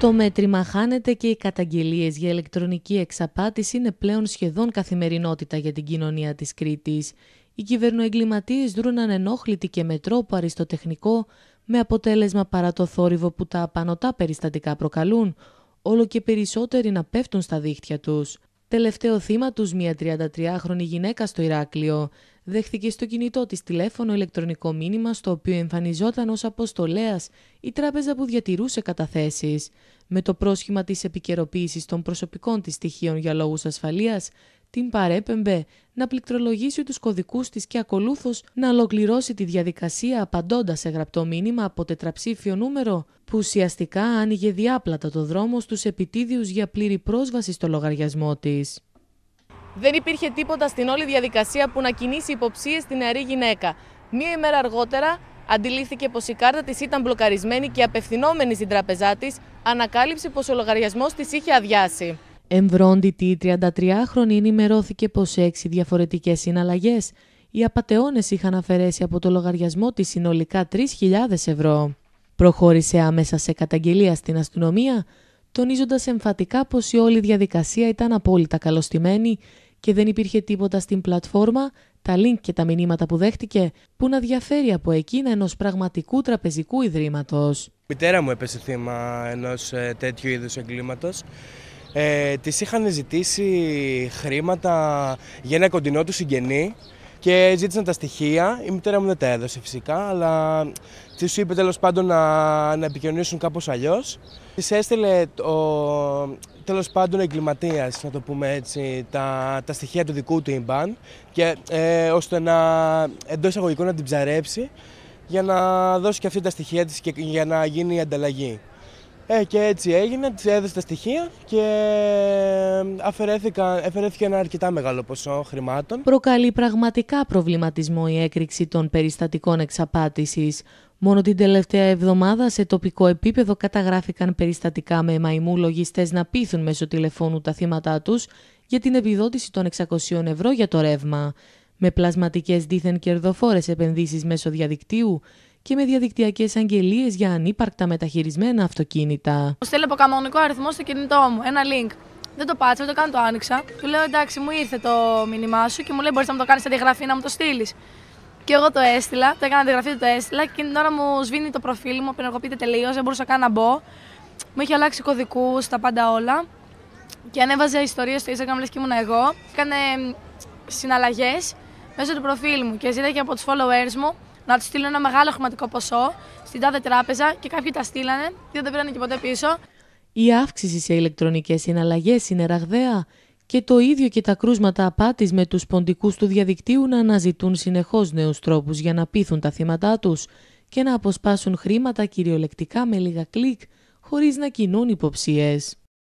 Το μέτρημα χάνεται και οι καταγγελίες για ηλεκτρονική εξαπάτηση είναι πλέον σχεδόν καθημερινότητα για την κοινωνία της Κρήτης. Οι κυβερνοεγκληματίες δρούν ανενόχλητοι και με τρόπο αριστοτεχνικό, με αποτέλεσμα παρά το θόρυβο που τα απανοτά περιστατικά προκαλούν, όλο και περισσότεροι να πέφτουν στα δίχτυα τους. Τελευταίο θύμα τους, μια 33χρονη γυναίκα στο Ηράκλειο δέχθηκε στο κινητό της τηλέφωνο ηλεκτρονικό μήνυμα στο οποίο εμφανιζόταν ως αποστολέας η τράπεζα που διατηρούσε καταθέσεις, με το πρόσχημα της επικαιροποίησης των προσωπικών της στοιχείων για λόγους ασφαλείας, την παρέπεμπε να πληκτρολογήσει τους κωδικούς της και ακολούθως να ολοκληρώσει τη διαδικασία απαντώντας σε γραπτό μήνυμα από τετραψήφιο νούμερο που ουσιαστικά άνοιγε διάπλατα το δρόμο στους επιτίδιους για πλήρη πρόσβαση στο λογαριασμό της. Δεν υπήρχε τίποτα στην όλη διαδικασία που να κινήσει υποψίες στη νεαρή γυναίκα. Μία ημέρα αργότερα αντιλήφθηκε πως η κάρτα της ήταν μπλοκαρισμένη και απευθυνόμενη στην τραπεζά της, ανακάλυψε πως ο λογαριασμός της είχε αδειάσει. Εμβρόντιτη η 33χρονη ενημερώθηκε πως σε έξι διαφορετικές συναλλαγές οι απαταιώνες είχαν αφαιρέσει από το λογαριασμό της συνολικά 3.000 ευρώ. Προχώρησε άμεσα σε καταγγελία στην αστυνομία, τονίζοντας εμφατικά πως η όλη διαδικασία ήταν απόλυτα καλωστημένη και δεν υπήρχε τίποτα στην πλατφόρμα, τα link και τα μηνύματα που δέχτηκε, που να διαφέρει από εκείνα ενός πραγματικού τραπεζικού ιδρύματος. Η μητέρα μου έπεσε θύμα ενός ε, τέτοιου είδους εγκλήματος. Ε, της είχαν ζητήσει χρήματα για ένα κοντινό του συγγενή και ζήτησαν τα στοιχεία. Η μητέρα μου δεν τα έδωσε φυσικά, αλλά της σου είπε τέλος πάντων να, να επικοινωνήσουν κάπως αλλιώς. Της έστειλε ο τέλος πάντων εγκληματίας, να το πούμε έτσι, τα, τα στοιχεία του δικού του Ιμπάν, και, ε, ώστε να εντός εισαγωγικών να την ψαρέψει για να δώσει και αυτή τα στοιχεία της και για να γίνει η ανταλλαγή. Ε, και έτσι έγινε, τη έδωσε τα στοιχεία και αφαιρέθηκε ένα αρκετά μεγάλο ποσό χρημάτων. Προκαλεί πραγματικά προβληματισμό η έκρηξη των περιστατικών εξαπάτησης. Μόνο την τελευταία εβδομάδα σε τοπικό επίπεδο καταγράφηκαν περιστατικά με μαϊμού λογιστές να πείθουν μέσω τηλεφώνου τα θύματα τους για την επιδότηση των 600 ευρώ για το ρεύμα. Με πλασματικές δίθεν κερδοφόρες επενδύσεις μέσω διαδικτύου και με διαδικτυακές αγγελίες για ανύπαρκτα μεταχειρισμένα αυτοκίνητα. Μου στέλνει αποκαμονικό αριθμό στο κινητό μου, ένα link. Δεν το πάτσα, δεν το κάνω, το άνοιξα. Του λέω εντάξει, μου ήρθε το μήνυμά σου και μου λέει: Μπορείς να μου το κάνεις αντιγραφή να μου το στείλεις. Και εγώ το έστειλα, το έκανα αντιγραφή, το έστειλα και την ώρα μου σβήνει το προφίλ μου, πενεργοποιείται τελείως, δεν μπορούσα καν να μπω. Μου είχε αλλάξει κωδικούς, τα πάντα όλα. Και ανέβαζε ιστορίες στο Instagram, λες και ήμουν εγώ. Έκανε συναλλαγές μέσω του προφίλ μου και ζήταγε από τους followers μου να τους στείλουν ένα μεγάλο χρηματικό ποσό στην τάδε τράπεζα και κάποιοι τα στείλανε δεν τα πήραν και ποτέ πίσω. Η αύξηση σε ηλεκτρονικές συναλλαγές είναι ραγδαία και το ίδιο και τα κρούσματα απάτης με τους ποντικούς του διαδικτύου να αναζητούν συνεχώς νέους τρόπους για να πείθουν τα θύματά τους και να αποσπάσουν χρήματα κυριολεκτικά με λίγα κλικ χωρίς να κινούν υποψίες.